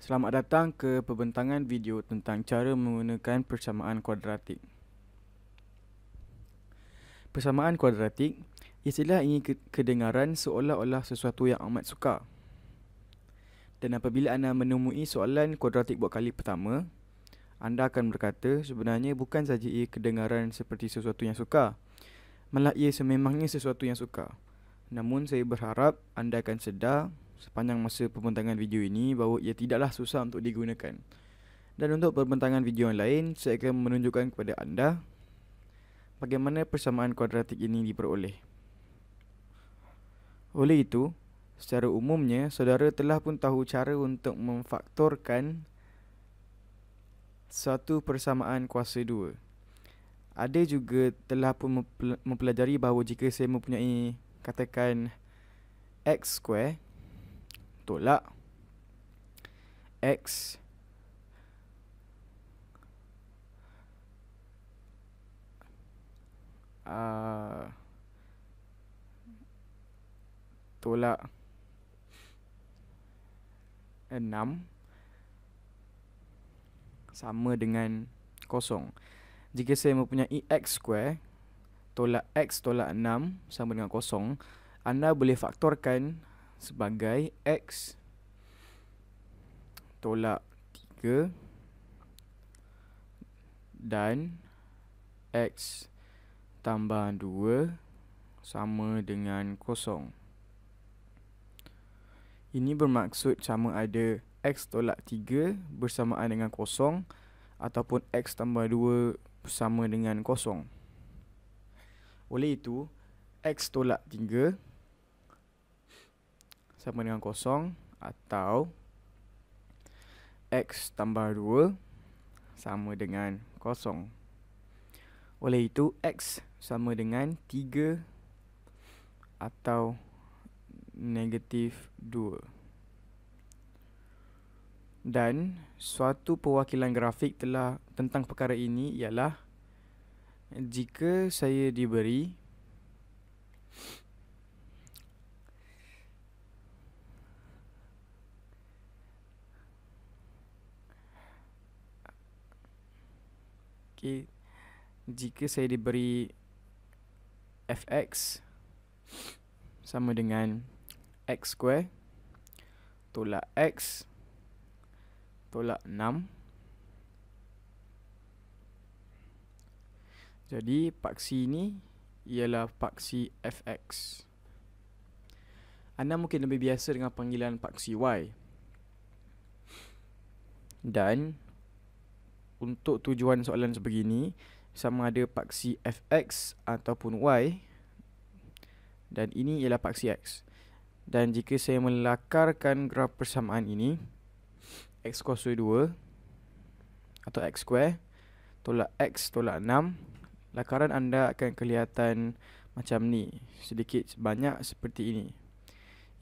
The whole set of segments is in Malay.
Selamat datang ke pembentangan video tentang cara menggunakan persamaan kuadratik. Persamaan kuadratik istilah ini kedengaran seolah-olah sesuatu yang amat sukar. Dan apabila anda menemui soalan kuadratik buat kali pertama, anda akan berkata sebenarnya bukan saja ia kedengaran seperti sesuatu yang sukar, malah ia sememangnya sesuatu yang sukar. Namun saya berharap anda akan sedar sepanjang masa pembentangan video ini bahawa ia tidaklah susah untuk digunakan. Dan untuk pembentangan video yang lain, saya akan menunjukkan kepada anda bagaimana persamaan kuadratik ini diperoleh. Oleh itu, secara umumnya, saudara telah pun tahu cara untuk memfaktorkan satu persamaan kuasa dua. Ada juga telah pun mempelajari bahawa jika saya mempunyai katakan x square tolak X Uh, tolak 6 sama dengan kosong. Jika saya mempunyai x square tolak x tolak 6 sama dengan kosong, anda boleh faktorkan sebagai x tolak 3 dan x tambah 2 sama dengan kosong. Ini bermaksud sama ada x tolak 3 bersamaan dengan kosong ataupun x tambah 2 sama dengan kosong. Oleh itu, x tolak 3 sama dengan kosong atau x tambah 2 sama dengan kosong. Oleh itu, x sama dengan 3 atau negatif 2. Dan suatu perwakilan grafik telah tentang perkara ini ialah jika saya diberi okay. Jika saya diberi fx sama dengan x square tolak x tolak 6 Jadi paksi ini ialah paksi fx Anda mungkin lebih biasa dengan panggilan paksi y Dan untuk tujuan soalan sebegini sama ada paksi fx ataupun y dan ini ialah paksi x dan jika saya melakarkan graf persamaan ini x kos 2 atau x square tolak x tolak 6 lakaran anda akan kelihatan macam ni sedikit banyak seperti ini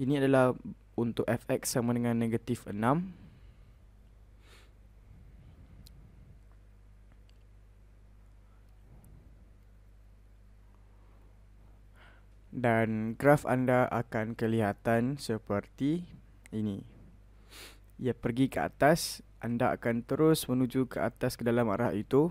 ini adalah untuk fx sama dengan negatif dan graf anda akan kelihatan seperti ini. Ia pergi ke atas, anda akan terus menuju ke atas ke dalam arah itu.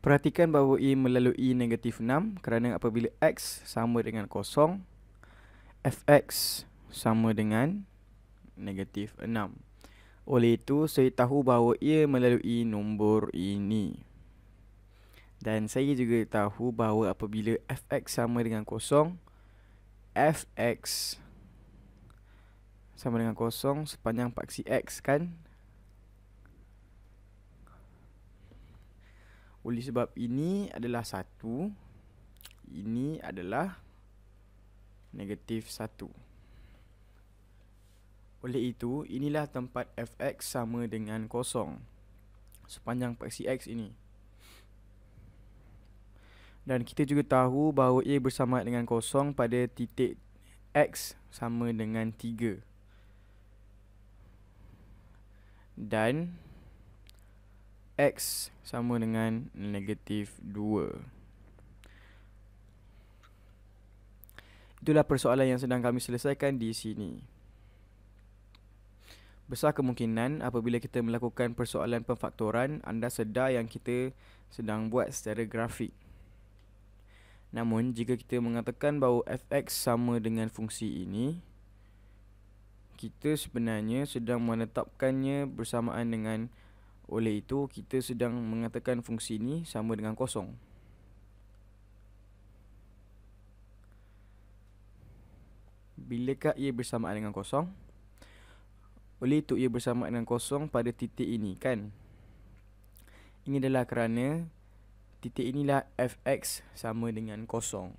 Perhatikan bahawa ia melalui negatif 6 kerana apabila x sama dengan kosong, fx sama dengan negatif 6. Oleh itu, saya tahu bahawa ia melalui nombor ini. Dan saya juga tahu bahawa apabila fx sama dengan kosong, fx sama dengan kosong sepanjang paksi x kan? Oleh sebab ini adalah satu ini adalah negatif satu oleh itu, inilah tempat fx sama dengan kosong sepanjang paksi x ini. Dan kita juga tahu bahawa ia bersama dengan kosong pada titik x sama dengan 3. Dan x sama dengan negatif 2. Itulah persoalan yang sedang kami selesaikan di sini besar kemungkinan apabila kita melakukan persoalan pemfaktoran anda sedar yang kita sedang buat secara grafik. Namun jika kita mengatakan bahawa fx sama dengan fungsi ini kita sebenarnya sedang menetapkannya bersamaan dengan oleh itu kita sedang mengatakan fungsi ini sama dengan kosong. Bilakah ia bersamaan dengan kosong? Oleh tu ia bersama dengan kosong pada titik ini kan Ini adalah kerana Titik inilah fx sama dengan kosong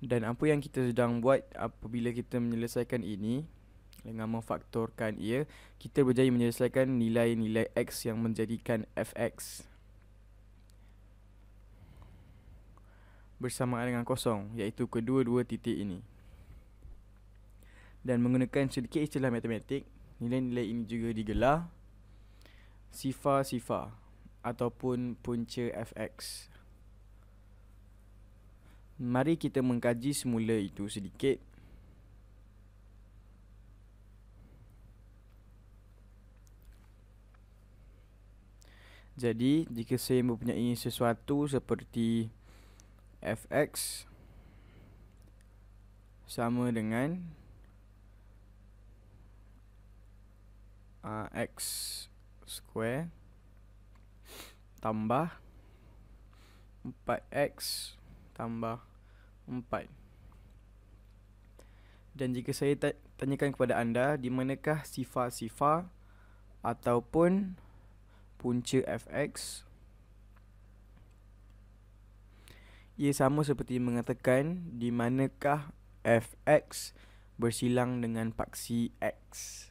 Dan apa yang kita sedang buat apabila kita menyelesaikan ini Dengan memfaktorkan ia Kita berjaya menyelesaikan nilai-nilai x yang menjadikan fx Bersamaan dengan kosong Iaitu kedua-dua titik ini dan menggunakan sedikit istilah matematik, nilai-nilai ini juga digelar sifar-sifar ataupun punca fx. Mari kita mengkaji semula itu sedikit. Jadi, jika saya mempunyai sesuatu seperti fx sama dengan uh, x square tambah 4x tambah 4 dan jika saya tanyakan kepada anda di manakah sifar-sifar ataupun punca fx ia sama seperti mengatakan di manakah fx bersilang dengan paksi x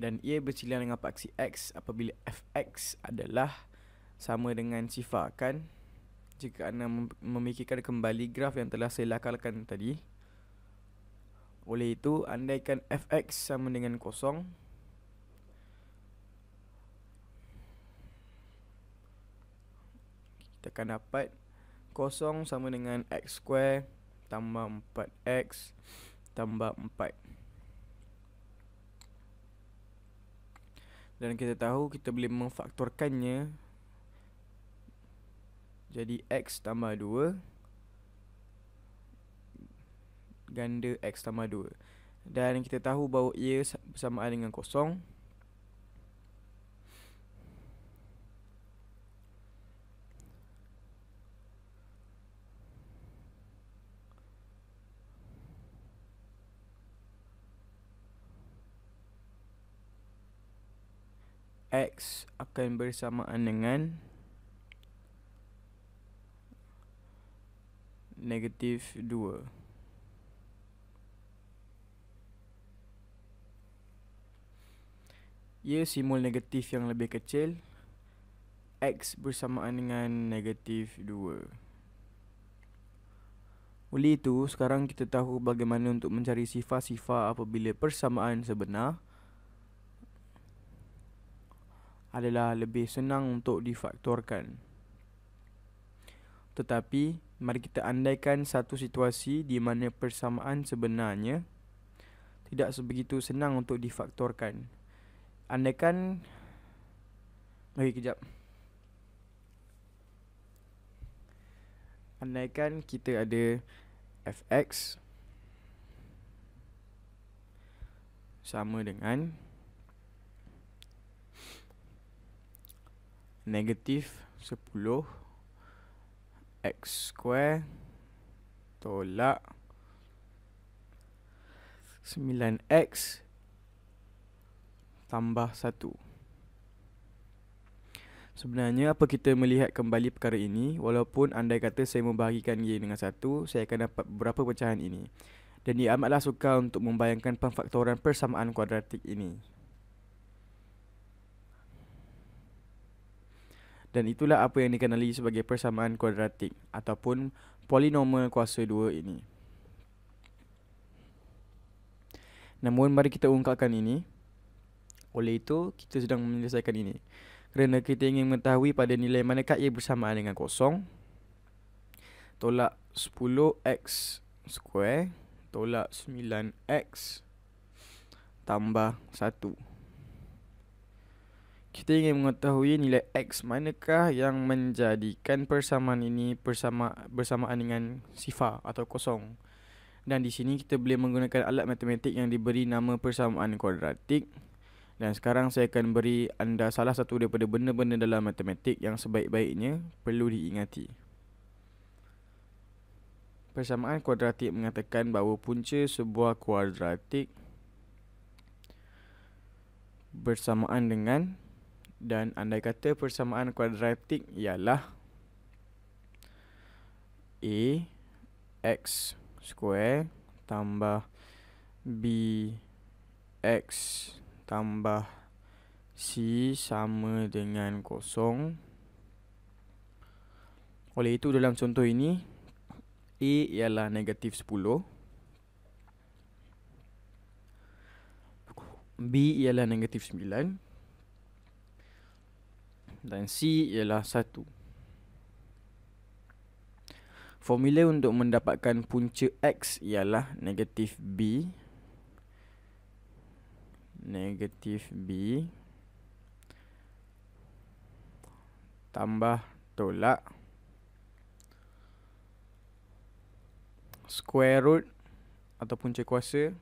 dan ia bersilang dengan paksi X apabila FX adalah sama dengan sifar kan jika anda memikirkan kembali graf yang telah saya lakalkan tadi oleh itu andaikan FX sama dengan kosong kita akan dapat kosong sama dengan X square tambah 4X tambah 4 dan kita tahu kita boleh memfaktorkannya jadi x tambah 2 ganda x tambah 2 dan kita tahu bahawa ia sama dengan kosong X akan bersamaan dengan negatif 2. Ia simbol negatif yang lebih kecil X bersamaan dengan negatif 2 Oleh itu, sekarang kita tahu bagaimana untuk mencari sifat-sifat apabila persamaan sebenar adalah lebih senang untuk difaktorkan. Tetapi, mari kita andaikan satu situasi di mana persamaan sebenarnya tidak sebegitu senang untuk difaktorkan. Andaikan... Okey, kejap. Andaikan kita ada fx sama dengan negatif 10 x square tolak 9x tambah 1. Sebenarnya apa kita melihat kembali perkara ini, walaupun andai kata saya membahagikan y dengan 1, saya akan dapat berapa pecahan ini. Dan ia amatlah suka untuk membayangkan pemfaktoran persamaan kuadratik ini. dan itulah apa yang dikenali sebagai persamaan kuadratik ataupun polinomial kuasa 2 ini. Namun mari kita ungkapkan ini. Oleh itu, kita sedang menyelesaikan ini. Kerana kita ingin mengetahui pada nilai manakah ia bersamaan dengan kosong. Tolak 10x square tolak 9x tambah 1. Kita ingin mengetahui nilai X manakah yang menjadikan persamaan ini persama, bersamaan dengan sifar atau kosong. Dan di sini kita boleh menggunakan alat matematik yang diberi nama persamaan kuadratik. Dan sekarang saya akan beri anda salah satu daripada benda-benda dalam matematik yang sebaik-baiknya perlu diingati. Persamaan kuadratik mengatakan bahawa punca sebuah kuadratik bersamaan dengan dan andai kata persamaan kuadratik ialah A X square tambah B X tambah C sama dengan kosong Oleh itu dalam contoh ini A ialah negatif 10 B ialah negatif 9 dan C ialah 1. Formula untuk mendapatkan punca X ialah negatif B. Negatif B. Tambah tolak. Square root atau punca kuasa.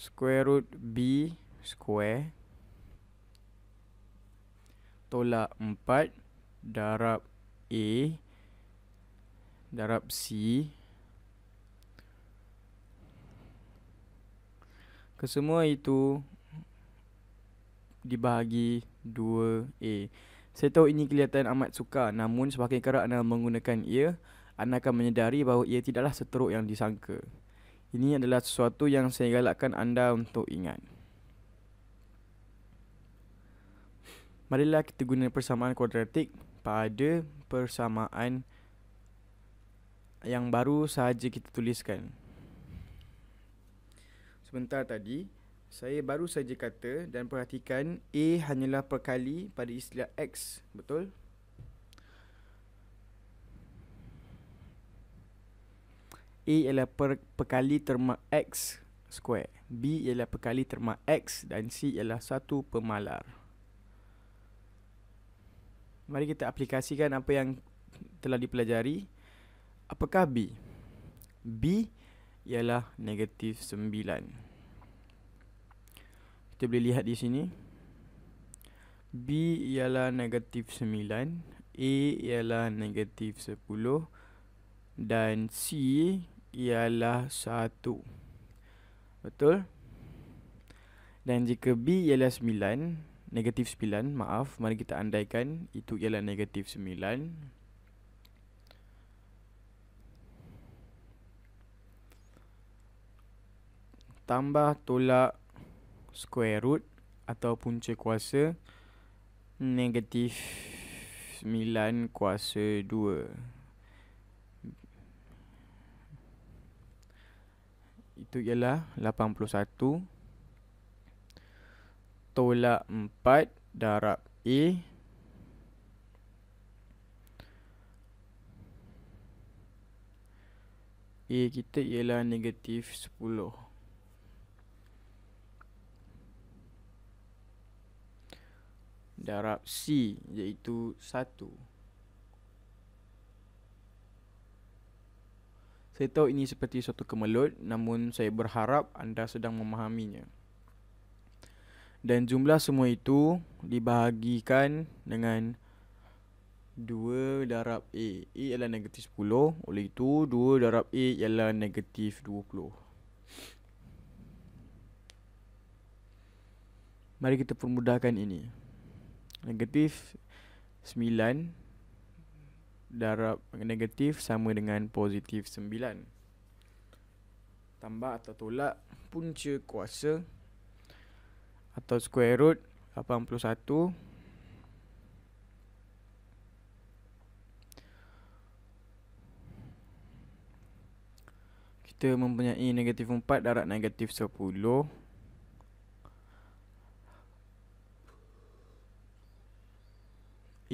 Square root B square tolak 4 darab A darab C Kesemua itu dibahagi 2A Saya tahu ini kelihatan amat sukar Namun sebagai kerana anda menggunakan ia Anda akan menyedari bahawa ia tidaklah seteruk yang disangka Ini adalah sesuatu yang saya galakkan anda untuk ingat Marilah kita guna persamaan kuadratik pada persamaan yang baru sahaja kita tuliskan. Sebentar tadi, saya baru saja kata dan perhatikan A hanyalah perkali pada istilah X, betul? A ialah per, perkali terma X square. B ialah perkali terma X dan C ialah satu pemalar. Mari kita aplikasikan apa yang telah dipelajari. Apakah B? B ialah negatif 9. Kita boleh lihat di sini. B ialah negatif 9. A ialah negatif 10. Dan C ialah 1. Betul? Dan jika B ialah negatif 9 maaf mari kita andaikan itu ialah negatif 9 tambah tolak square root atau punca kuasa negatif 9 kuasa 2 itu ialah tolak 4 darab A A kita ialah negatif 10 darab C iaitu 1. Saya tahu ini seperti suatu kemelut namun saya berharap anda sedang memahaminya dan jumlah semua itu dibahagikan dengan 2 darab A A ialah negatif 10 Oleh itu 2 darab A ialah negatif 20 Mari kita permudahkan ini Negatif 9 Darab negatif sama dengan positif 9 Tambah atau tolak punca kuasa atau square root 81 kita mempunyai negatif 4 darab negatif 10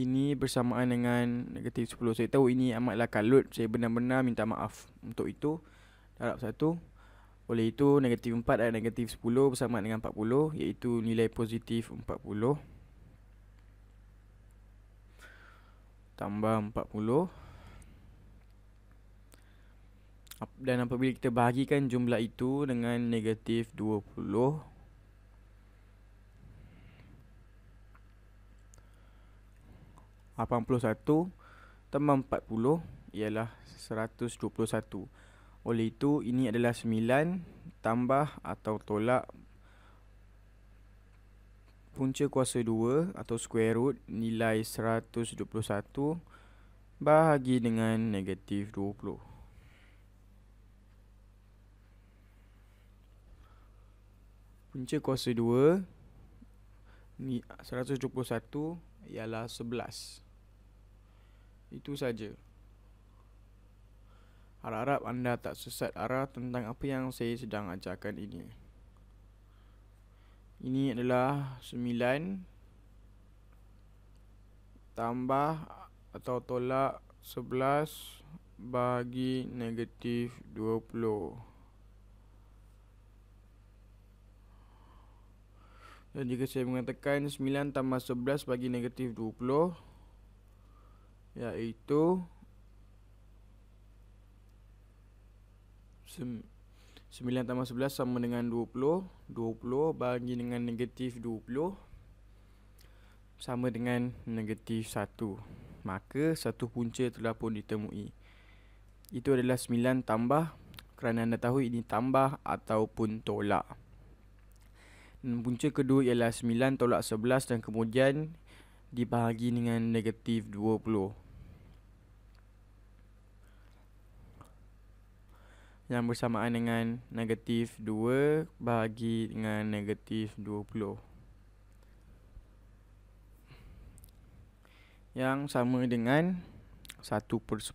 Ini bersamaan dengan negatif 10 Saya tahu ini amatlah kalut Saya benar-benar minta maaf Untuk itu Darab oleh itu negatif 4 dan negatif 10 bersama dengan 40 iaitu nilai positif 40 tambah 40 dan apabila kita bahagikan jumlah itu dengan negatif 20 81 tambah 40 ialah 121. Oleh itu, ini adalah 9 tambah atau tolak punca kuasa 2 atau square root nilai 121 bahagi dengan negatif 20. Punca kuasa 2 121 ialah 11. Itu saja. Harap-harap anda tak sesat arah tentang apa yang saya sedang ajarkan ini. Ini adalah 9 tambah atau tolak 11 bagi negatif 20. Dan jika saya mengatakan 9 tambah 11 bagi negatif 20 iaitu Sem- 9 tambah 11 sama dengan 20 20 bagi dengan negatif 20 Sama dengan negatif 1 Maka satu punca telah pun ditemui Itu adalah 9 tambah Kerana anda tahu ini tambah ataupun tolak dan punca kedua ialah 9 tolak 11 dan kemudian dibahagi dengan negatif yang bersamaan dengan negatif 2 bahagi dengan negatif 20 yang sama dengan 1 per 10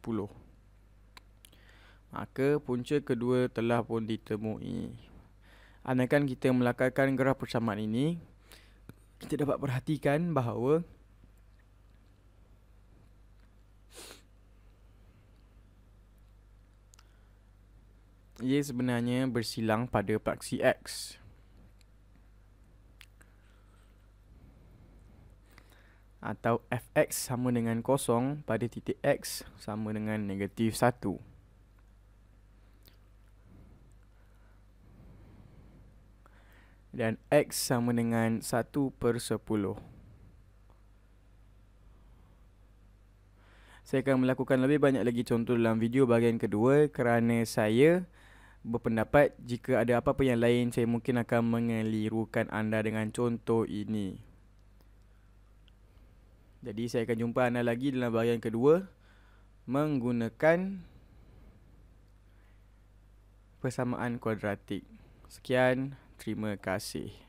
maka punca kedua telah pun ditemui Anakan kita melakarkan graf persamaan ini kita dapat perhatikan bahawa ia sebenarnya bersilang pada paksi X. Atau fx sama dengan kosong pada titik x sama dengan negatif 1. Dan x sama dengan 1 per 10. Saya akan melakukan lebih banyak lagi contoh dalam video bahagian kedua kerana saya berpendapat jika ada apa-apa yang lain saya mungkin akan mengelirukan anda dengan contoh ini. Jadi saya akan jumpa anda lagi dalam bahagian kedua menggunakan persamaan kuadratik. Sekian, terima kasih.